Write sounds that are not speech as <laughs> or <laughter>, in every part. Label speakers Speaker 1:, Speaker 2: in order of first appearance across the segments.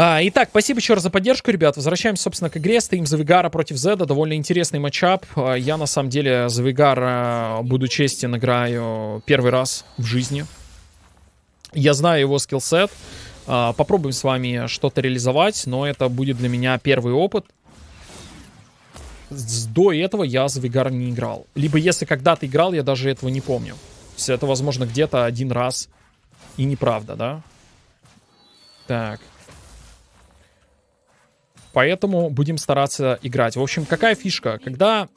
Speaker 1: А, итак, спасибо еще раз за поддержку, ребят. Возвращаемся, собственно, к игре. Стоим за Вигара против Зеда. Довольно интересный матчап. А, я, на самом деле, за Вигара, буду честен, играю первый раз в жизни. Я знаю его скиллсет. А, попробуем с вами что-то реализовать, но это будет для меня первый опыт. До этого я за Вигар не играл. Либо если когда-то играл, я даже этого не помню. То есть это, возможно, где-то один раз и неправда, да? Так поэтому будем стараться играть. В общем, какая фишка? Когда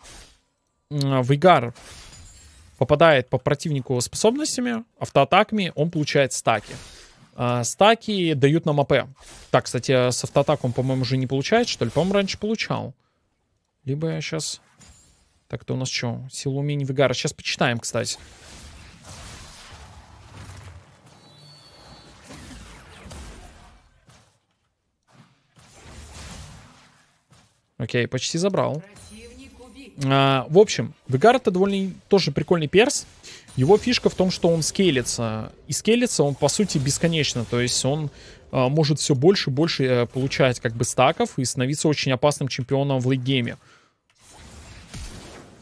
Speaker 1: в попадает по противнику способностями, автоатаками, он получает стаки. А, стаки дают нам АП. Так, кстати, с автоатаком, по-моему, уже не получает, что ли? По-моему, раньше получал. Либо я сейчас... Так, то у нас что? Сила умений Вигара. Сейчас почитаем, кстати. Окей, почти забрал. А, в общем, Вегар это довольно тоже прикольный перс. Его фишка в том, что он скейлится. И скейлится он, по сути, бесконечно. То есть он а, может все больше и больше э, получать как бы стаков и становиться очень опасным чемпионом в лейгейме.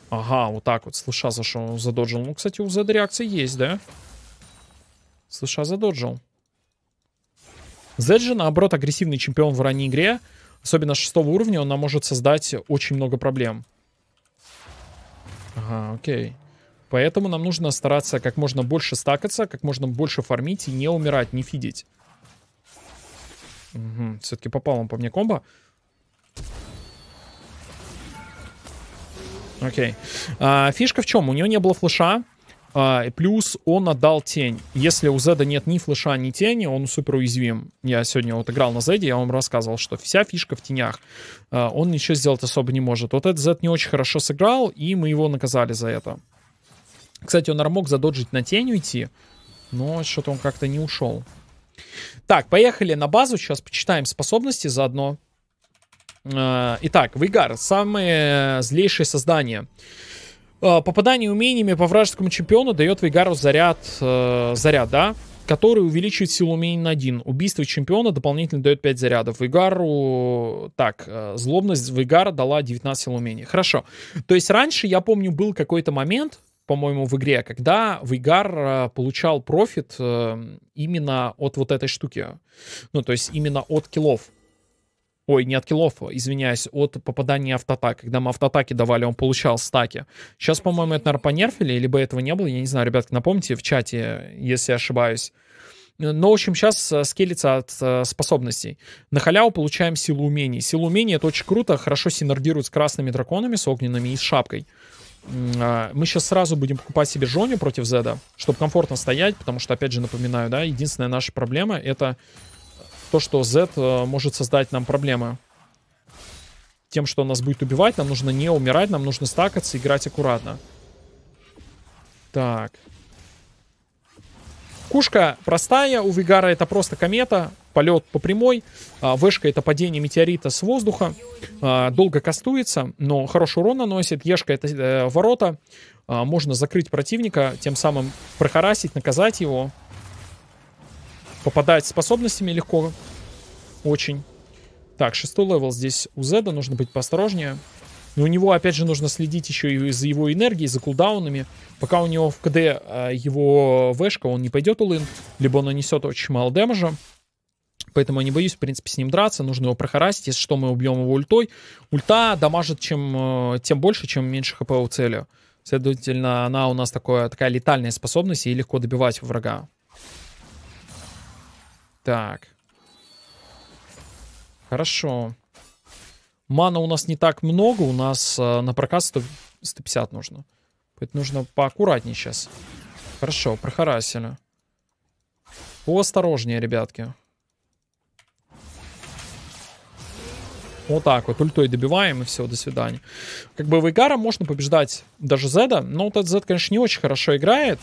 Speaker 1: Ага, вот так вот. Слыша, за что он задоджил. Ну, кстати, у Зед реакции есть, да? Слыша, задоджил. Зед же, наоборот, агрессивный чемпион в ранней игре. Особенно шестого уровня она может создать очень много проблем. Ага, окей. Поэтому нам нужно стараться как можно больше стакаться, как можно больше фармить и не умирать, не фидить. Угу, все-таки попал он по мне комбо. Окей. А, фишка в чем? У него не было флеша. А, плюс он отдал тень. Если у Зеда нет ни флеша, ни тени, он супер уязвим. Я сегодня вот играл на Зеде, я вам рассказывал, что вся фишка в тенях. А, он ничего сделать особо не может. Вот этот Зед не очень хорошо сыграл, и мы его наказали за это. Кстати, он мог задоджить на тень уйти, но что-то он как-то не ушел. Так, поехали на базу. Сейчас почитаем способности заодно. А, итак, Вейгар, самое злейшее создание. Э, попадание умениями по вражескому чемпиону дает Вейгару заряд, э, заряд, да? который увеличивает силу умений на 1. Убийство чемпиона дополнительно дает 5 зарядов. Вейгару... Так, э, злобность Вейгара дала 19 сил умений. Хорошо. То есть раньше, я помню, был какой-то момент, по-моему, в игре, когда Вейгар э, получал профит именно от вот этой штуки. Ну, то есть именно от киллов. Ой, не от киллов, извиняюсь, от попадания автоатак. Когда мы автоатаки давали, он получал стаки. Сейчас, по-моему, это, наверное, понерфили, либо этого не было. Я не знаю, ребятки, напомните в чате, если ошибаюсь. Но, в общем, сейчас э, скелится от э, способностей. На халяву получаем силу умений. Силу умений — это очень круто, хорошо синергирует с красными драконами, с огненными и с шапкой. А, мы сейчас сразу будем покупать себе Жоню против Зеда, чтобы комфортно стоять, потому что, опять же, напоминаю, да, единственная наша проблема — это то, что Z э, может создать нам проблемы. Тем, что нас будет убивать, нам нужно не умирать, нам нужно стакаться, играть аккуратно. Так. Кушка простая, у Вигара это просто комета, полет по прямой. А, это падение метеорита с воздуха. А, долго кастуется, но хороший урон наносит. Ешка это э, ворота. А, можно закрыть противника, тем самым прохарасить, наказать его. Попадать способностями легко. Очень. Так, шестой левел здесь у Зеда. Нужно быть поосторожнее. Но у него, опять же, нужно следить еще и за его энергией, за кулдаунами. Пока у него в КД э, его вешка, он не пойдет улын, либо он нанесет очень мало демажа Поэтому я не боюсь, в принципе, с ним драться. Нужно его прохарасить. Если что, мы убьем его ультой. Ульта дамажит чем, э, тем больше, чем меньше хп у цели. Следовательно, она у нас такое, такая летальная способность, и легко добивать врага. Так. Хорошо. Мана у нас не так много. У нас э, на прокат 100, 150 нужно. Поэтому нужно поаккуратнее сейчас. Хорошо, прохарасили. Поосторожнее, ребятки. Вот так вот, ультой добиваем, и все, до свидания. Как бы в Вейгара можно побеждать даже Зеда, но вот этот Зед, конечно, не очень хорошо играет.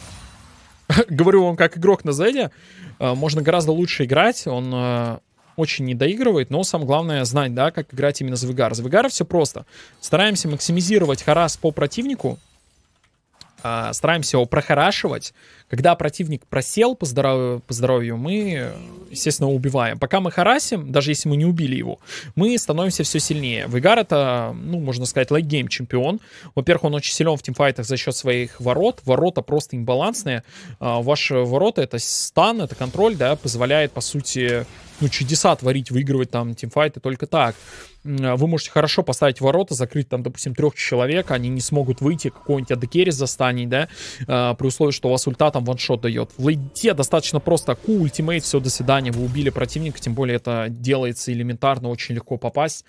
Speaker 1: <laughs> говорю вам как игрок на Зеде, э, можно гораздо лучше играть, он э, очень не доигрывает, но самое главное знать, да, как играть именно за Вегар. За Вегар все просто. Стараемся максимизировать харас по противнику, а, стараемся его прохорашивать, когда противник просел по здоровью, по здоровью, мы, естественно, убиваем. Пока мы харасим, даже если мы не убили его, мы становимся все сильнее. Вигар это, ну, можно сказать, лайгейм чемпион. Во-первых, он очень силен в тимфайтах за счет своих ворот. Ворота просто имбалансные. А, ваши ворота это стан, это контроль, да, позволяет, по сути, ну, чудеса творить, выигрывать там тимфайты только так. А, вы можете хорошо поставить ворота, закрыть там, допустим, трех человек, они не смогут выйти, какой-нибудь адекерис застанет, да, а, при условии, что у вас ульта там ваншот дает. В лейте достаточно просто Q, ультимейт, все, до свидания, вы убили противника, тем более это делается элементарно, очень легко попасть.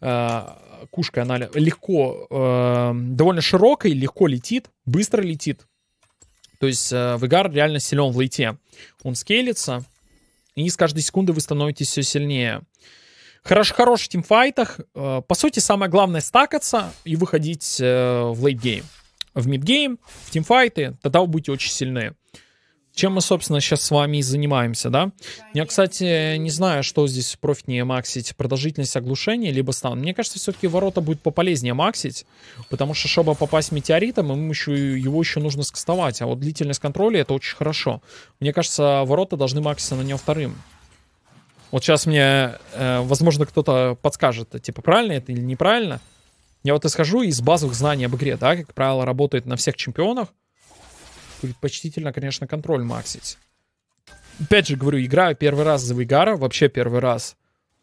Speaker 1: Э, Кушка, она легко, э, довольно широкой, легко летит, быстро летит. То есть э, Вегар реально силен в лейте. Он скейлится, и с каждой секунды вы становитесь все сильнее. Хорош, хорош в тимфайтах. По сути, самое главное стакаться и выходить в лейт-гейм в мидгейм, в тимфайты, тогда вы будете очень сильны. Чем мы, собственно, сейчас с вами и занимаемся, да? Я, кстати, не знаю, что здесь профитнее максить, продолжительность оглушения, либо стан. Мне кажется, все-таки ворота будет пополезнее максить, потому что, чтобы попасть метеоритом, ему еще, его еще нужно скастовать, а вот длительность контроля — это очень хорошо. Мне кажется, ворота должны макситься на него вторым. Вот сейчас мне, э, возможно, кто-то подскажет, типа, правильно это или неправильно — я вот исхожу из базовых знаний об игре, да, как правило, работает на всех чемпионах. Предпочтительно, конечно, контроль максить. Опять же говорю, играю первый раз за Вейгара, вообще первый раз.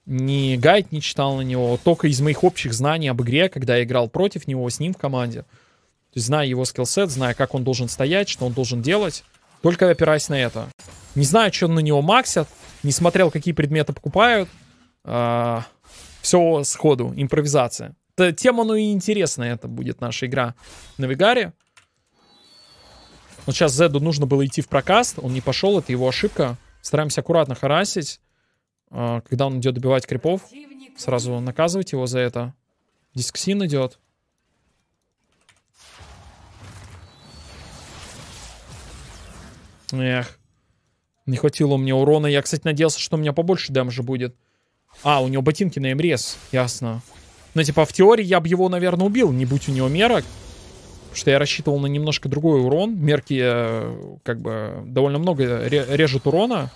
Speaker 1: Ни гайд не читал на него, только из моих общих знаний об игре, когда я играл против него, с ним в команде. То есть зная его скиллсет, зная, как он должен стоять, что он должен делать, только опираясь на это. Не знаю, что на него максят, не смотрел, какие предметы покупают. А, все сходу, импровизация тем оно и интересная это будет наша игра на Вигаре. Вот сейчас Зеду нужно было идти в прокаст, он не пошел, это его ошибка. Стараемся аккуратно харасить. А, когда он идет добивать крипов, сразу наказывать его за это. Дисксин идет. Эх. Не хватило мне урона. Я, кстати, надеялся, что у меня побольше дамжа будет. А, у него ботинки на МРС. Ясно. Но, ну, типа, в теории я бы его, наверное, убил, не будь у него мерок. Потому что я рассчитывал на немножко другой урон. Мерки, э, как бы, довольно много режут урона.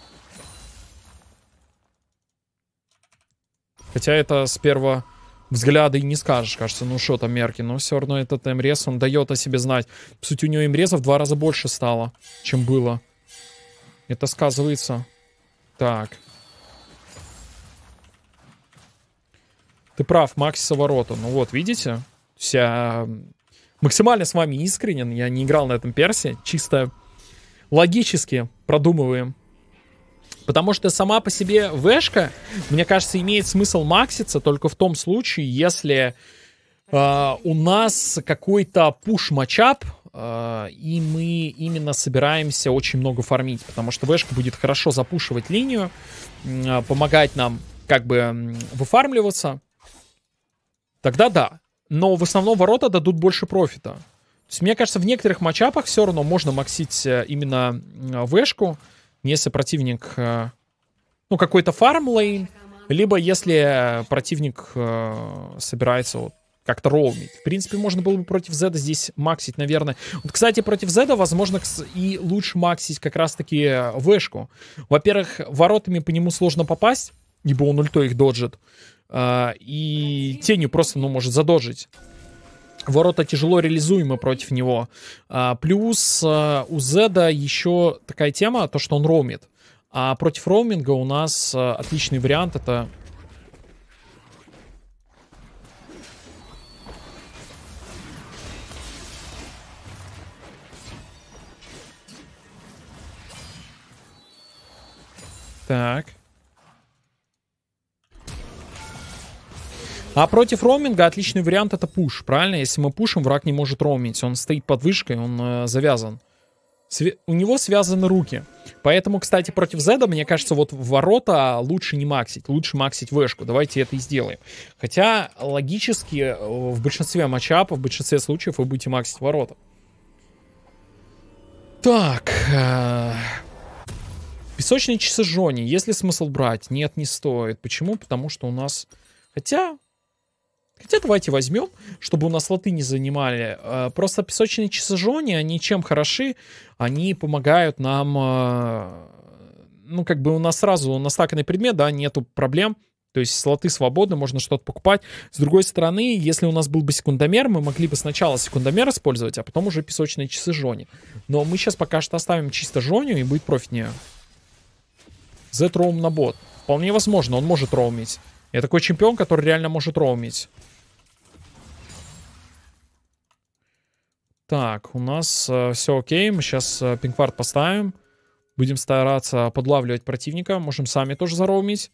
Speaker 1: Хотя это с первого взгляда и не скажешь, кажется, ну что там мерки, но все равно этот МРС, он дает о себе знать. Суть у него МРСа в два раза больше стало, чем было. Это сказывается. Так. Ты прав, Макси Саворота. Ну вот, видите? Вся... Максимально с вами искренен. Я не играл на этом персе. Чисто логически продумываем. Потому что сама по себе вешка, мне кажется, имеет смысл макситься только в том случае, если э, у нас какой-то пуш-матчап, э, и мы именно собираемся очень много фармить. Потому что вешка будет хорошо запушивать линию, э, помогать нам как бы выфармливаться тогда да. Но в основном ворота дадут больше профита. То есть, мне кажется, в некоторых матчапах все равно можно максить э, именно вешку, если противник, э, ну, какой-то фармлейн, либо если противник э, собирается вот как-то роумить. В принципе, можно было бы против Зеда здесь максить, наверное. Вот, кстати, против Зеда, возможно, и лучше максить как раз-таки вешку. Во-первых, воротами по нему сложно попасть, ибо он ультой их доджит э, и тенью просто, ну, может задожить. Ворота тяжело реализуемы против него. А, плюс а, у Зеда еще такая тема, то, что он роумит. А против роуминга у нас а, отличный вариант, это... Так. А против роуминга отличный вариант это пуш, правильно? Если мы пушим, враг не может роумить, он стоит под вышкой, он э, завязан. Све- у него связаны руки. Поэтому, кстати, против Зеда, мне кажется, вот ворота лучше не максить, лучше максить вышку. Давайте это и сделаем. Хотя, логически, э, в большинстве матчапов, в большинстве случаев вы будете максить ворота. Так. Э, песочные часы Жони. Есть ли смысл брать? Нет, не стоит. Почему? Потому что у нас... Хотя, Хотя давайте возьмем, чтобы у нас латы не занимали. А, просто песочные часы Жони, они чем хороши? Они помогают нам... А, ну, как бы у нас сразу настаканный предмет, да, нету проблем. То есть слоты свободны, можно что-то покупать. С другой стороны, если у нас был бы секундомер, мы могли бы сначала секундомер использовать, а потом уже песочные часы жони. Но мы сейчас пока что оставим чисто жоню и будет профитнее. Z роум на бот. Вполне возможно, он может роумить. Я такой чемпион, который реально может роумить. Так, у нас э, все окей. Мы сейчас э, пингвард поставим. Будем стараться подлавливать противника. Можем сами тоже зароумить.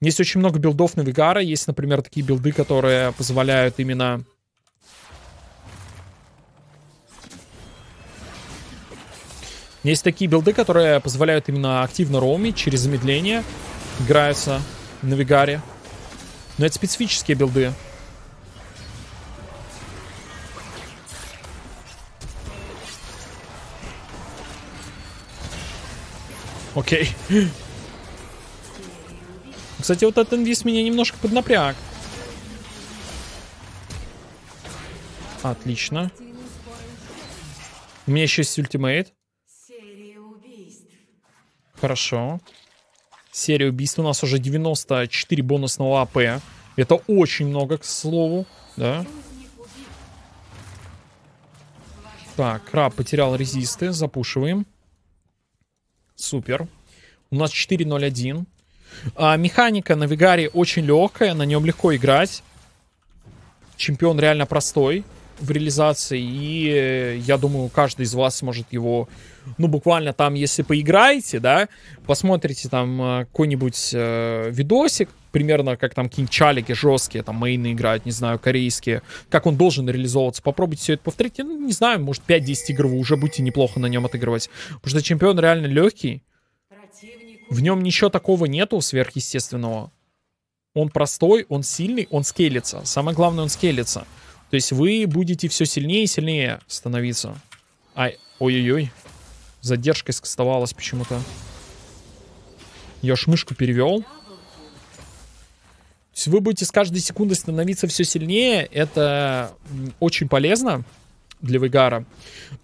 Speaker 1: Есть очень много билдов на Вигара. Есть, например, такие билды, которые позволяют именно... Есть такие билды, которые позволяют именно активно роумить через замедление. Играются на Вигаре. Но это специфические билды. Окей. Кстати, вот этот инвиз меня немножко поднапряг. Отлично. У меня еще есть ультимейт. Хорошо. Серия убийств у нас уже 94 бонусного АП. Это очень много, к слову. Да. Так, краб потерял резисты. Запушиваем. Супер. У нас 4.01. А, механика на Вигаре очень легкая, на нем легко играть. Чемпион реально простой в реализации, и э, я думаю, каждый из вас сможет его, ну, буквально там, если поиграете, да, посмотрите там э, какой-нибудь э, видосик, примерно как там кинчалики жесткие, там мейны играют, не знаю, корейские, как он должен реализовываться. Попробуйте все это повторить. Ну, не знаю, может 5-10 игр вы уже будете неплохо на нем отыгрывать. Потому что чемпион реально легкий. В нем ничего такого нету сверхъестественного. Он простой, он сильный, он скелится. Самое главное, он скелится. То есть вы будете все сильнее и сильнее становиться. Ай, ой-ой-ой. задержка скастовалась почему-то. Я ж мышку перевел вы будете с каждой секундой становиться все сильнее. Это очень полезно для выгара.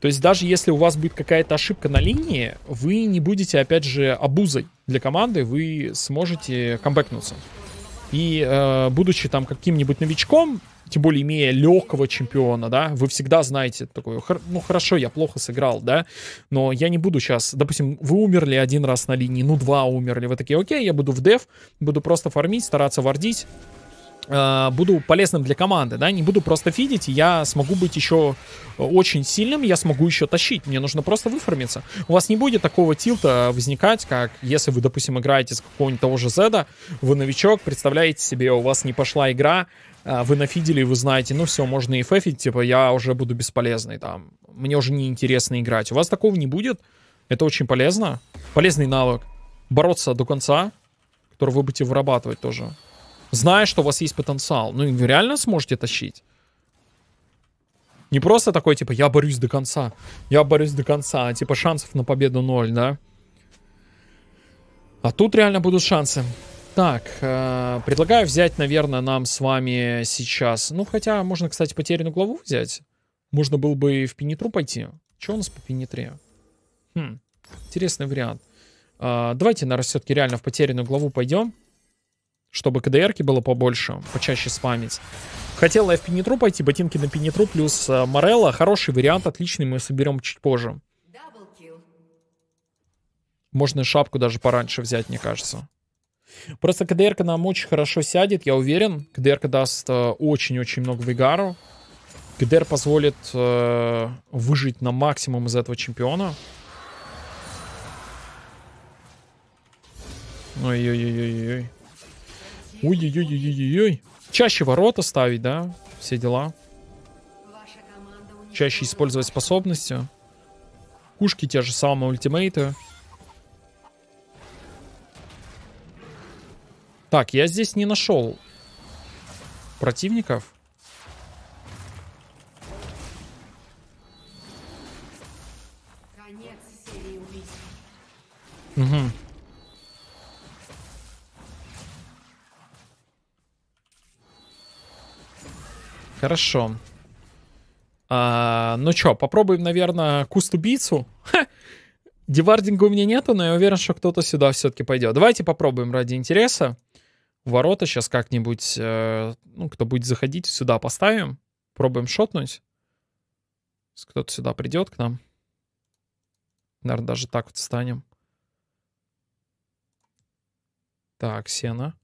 Speaker 1: То есть даже если у вас будет какая-то ошибка на линии, вы не будете, опять же, обузой для команды, вы сможете камбэкнуться. И э, будучи там каким-нибудь новичком, тем более имея легкого чемпиона, да, вы всегда знаете такое, ну хорошо, я плохо сыграл, да, но я не буду сейчас, допустим, вы умерли один раз на линии, ну два умерли, вы такие, окей, я буду в деф, буду просто фармить, стараться вардить, Э, буду полезным для команды, да, не буду просто фидить, я смогу быть еще э, очень сильным, я смогу еще тащить, мне нужно просто выформиться. У вас не будет такого тилта возникать, как если вы, допустим, играете с какого-нибудь того же Зеда, вы новичок, представляете себе, у вас не пошла игра, э, вы нафидели, вы знаете, ну все, можно и фефить, типа, я уже буду бесполезный, там, мне уже неинтересно играть. У вас такого не будет, это очень полезно, полезный навык. Бороться до конца, который вы будете вырабатывать тоже. Зная, что у вас есть потенциал. Ну, вы реально сможете тащить. Не просто такой, типа, я борюсь до конца. Я борюсь до конца. А, типа, шансов на победу ноль, да? А тут реально будут шансы. Так, э, предлагаю взять, наверное, нам с вами сейчас... Ну, хотя можно, кстати, потерянную главу взять. Можно было бы и в пенитру пойти. Что у нас по пенитре? Хм, интересный вариант. Э, давайте, наверное, все-таки реально в потерянную главу пойдем чтобы КДРки было побольше, почаще спамить. Хотел я в пенитру пойти, ботинки на пенитру плюс Морелла. Э, Хороший вариант, отличный, мы соберем чуть позже. Можно и шапку даже пораньше взять, мне кажется. Просто КДРка нам очень хорошо сядет, я уверен. КДРка даст э, очень-очень много вигару. КДР позволит э, выжить на максимум из этого чемпиона. Ой-ой-ой-ой-ой. Ой-ой-ой-ой-ой. Чаще ворота ставить, да? Все дела. Чаще использовать способности. Кушки те же самые, ультимейты. Так, я здесь не нашел противников. Угу. Хорошо. А, ну чё, попробуем, наверное, куст-убийцу. Девардинга у меня нету, но я уверен, что кто-то сюда все-таки пойдет. Давайте попробуем ради интереса. Ворота сейчас как-нибудь, э, ну, кто будет заходить, сюда поставим. Пробуем шотнуть. Кто-то сюда придет к нам. Наверное, даже так вот станем. Так, сено.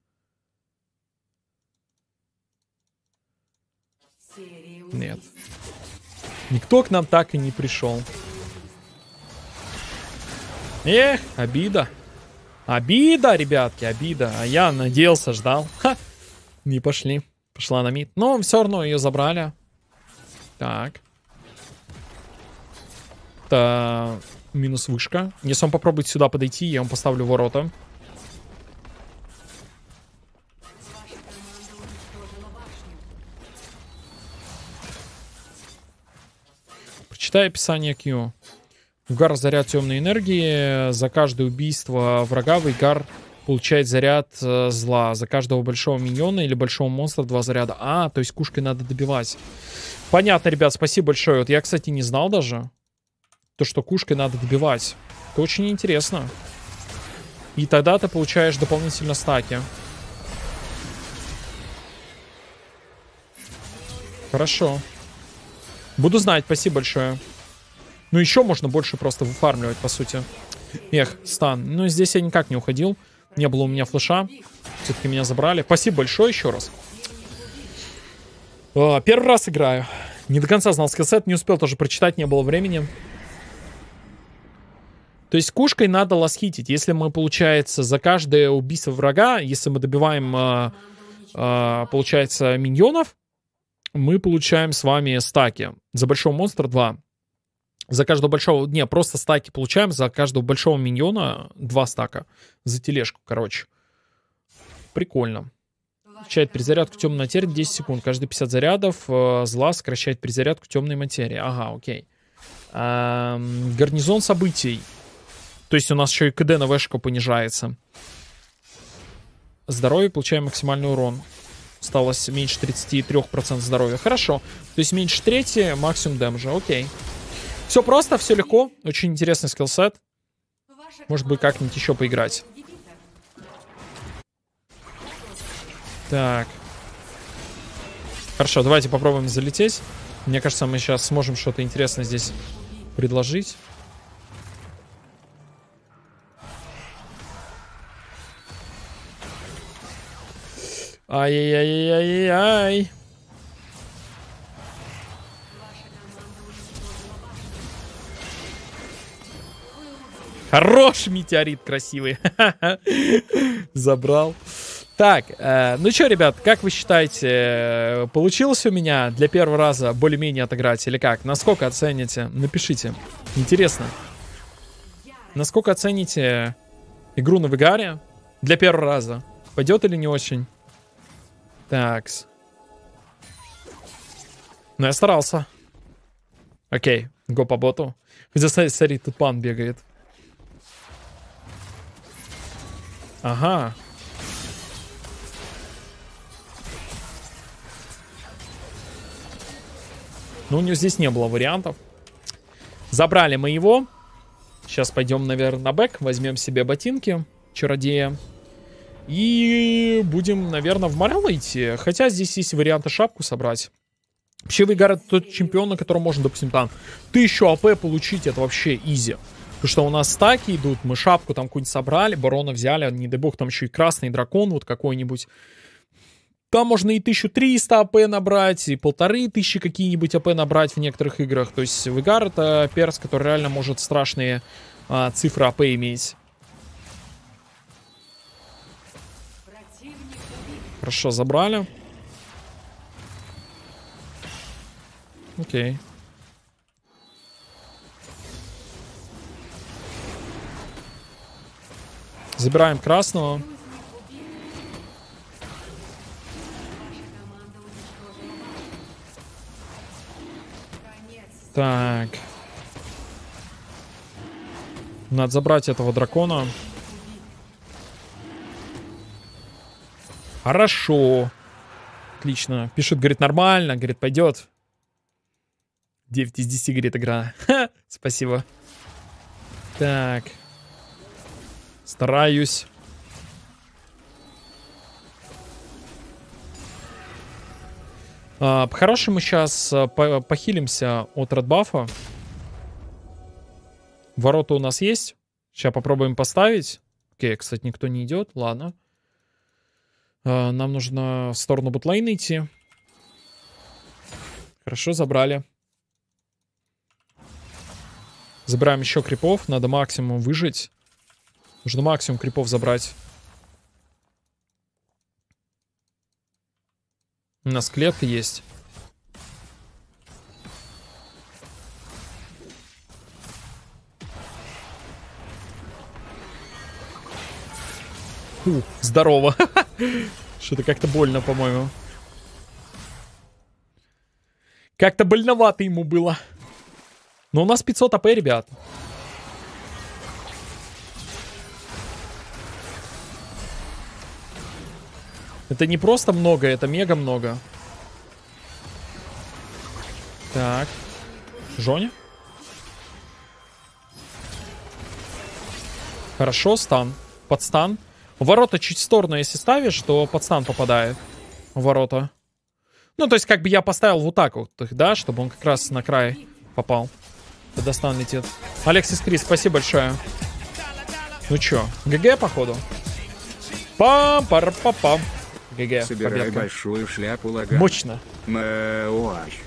Speaker 1: Нет. Никто к нам так и не пришел. Эх, обида. Обида, ребятки, обида. А я надеялся, ждал. Ха, не пошли. Пошла на мид. Но все равно ее забрали. Так. Это минус вышка. Если он попробует сюда подойти, я ему поставлю ворота. Читай описание Q. Угар заряд темной энергии. За каждое убийство врага в Вейгар получает заряд э, зла. За каждого большого миньона или большого монстра два заряда. А, то есть кушкой надо добивать. Понятно, ребят, спасибо большое. Вот я, кстати, не знал даже, то, что кушкой надо добивать. Это очень интересно. И тогда ты получаешь дополнительно стаки. Хорошо. Буду знать, спасибо большое. Ну, еще можно больше просто выфармливать, по сути. Эх, стан. Ну, здесь я никак не уходил. Не было у меня флеша. Все-таки меня забрали. Спасибо большое еще раз. О, а, первый раз играю. Не до конца знал скиллсет, не успел тоже прочитать, не было времени. То есть кушкой надо ласхитить. Если мы, получается, за каждое убийство врага, если мы добиваем, э, э, получается, миньонов, мы получаем с вами стаки. За большого монстра 2. За каждого большого... Не, просто стаки получаем. За каждого большого миньона 2 стака. За тележку, короче. Прикольно. Включает перезарядку темной материи 10 секунд. Каждые 50 зарядов э, зла сокращает перезарядку темной материи. Ага, окей. А, гарнизон событий. То есть у нас еще и КД на вешку понижается. Здоровье, получаем максимальный урон осталось меньше 33% здоровья. Хорошо. То есть меньше трети, максимум дэмжа. Окей. Все просто, все легко. Очень интересный скиллсет. Может быть, как-нибудь еще поиграть. Так. Хорошо, давайте попробуем залететь. Мне кажется, мы сейчас сможем что-то интересное здесь предложить. Ай-яй-яй-яй-яй. Хорош метеорит красивый. <laughs> Забрал. Так, э, ну что, ребят, как вы считаете, э, получилось у меня для первого раза более-менее отыграть или как? Насколько оцените? Напишите. Интересно. Насколько оцените игру на Вигаре для первого раза? Пойдет или не очень? Такс. Ну, я старался. Окей, го по боту. Хотя, смотри, тут пан бегает. Ага. Ну, у него здесь не было вариантов. Забрали мы его. Сейчас пойдем, наверное, на бэк. Возьмем себе ботинки чародея. И будем, наверное, в Морелло идти. Хотя здесь есть варианты шапку собрать. Вообще Вейгар это тот чемпион, на котором можно, допустим, там тысячу АП получить, это вообще изи. Потому что у нас стаки идут, мы шапку там какую-нибудь собрали, барона взяли, не дай бог, там еще и красный дракон вот какой-нибудь. Там можно и 1300 АП набрать, и полторы тысячи какие-нибудь АП набрать в некоторых играх. То есть Вигар это перс, который реально может страшные а, цифры АП иметь. Хорошо, забрали. Окей. Забираем красного. Так. Надо забрать этого дракона. Хорошо. Отлично. Пишет, говорит, нормально. Говорит, пойдет. 9 из 10, говорит, игра. Ха, спасибо. Так. Стараюсь. А, По-хорошему сейчас а, похилимся от радбафа. Ворота у нас есть. Сейчас попробуем поставить. Окей, кстати, никто не идет. Ладно. А, нам нужно в сторону ботлейна идти. Хорошо, забрали. Забираем еще крипов. Надо максимум выжить. Нужно максимум крипов забрать. У нас клеты есть. Фу, здорово. <laughs> Что-то как-то больно, по-моему. Как-то больновато ему было. Но у нас 500 АП, ребят. Это не просто много, это мега много. Так. Жоня? Хорошо, стан. Под стан. Ворота чуть в сторону, если ставишь, то подстан попадает в ворота. Ну, то есть, как бы я поставил вот так вот да, чтобы он как раз на край попал. Когда стан летит. Алексис Крис, спасибо большое. Ну чё, ГГ, походу? пам пар па пам ГГ, Собирай победка. большую шляпу лага. Мощно. Э, ой,